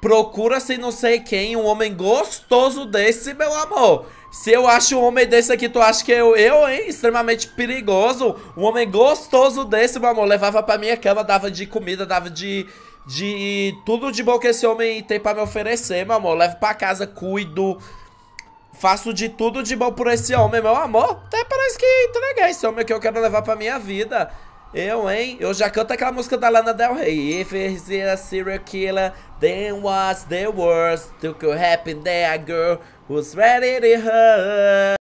Procura-se não sei quem, um homem gostoso desse, meu amor. Se eu acho um homem desse aqui, tu acha que é eu, eu hein? Extremamente perigoso. Um homem gostoso desse, meu amor. Levava pra minha cama, dava de comida, dava de. De tudo de bom que esse homem tem pra me oferecer, meu amor. Levo pra casa, cuido. Faço de tudo de bom por esse homem, meu amor. Até parece que entreguei esse homem que eu quero levar pra minha vida. Eu, hein? Eu já canto aquela música da Lana Del Rey. If it's a serial killer, then what's the worst? To could happen there, girl who's ready to hurt.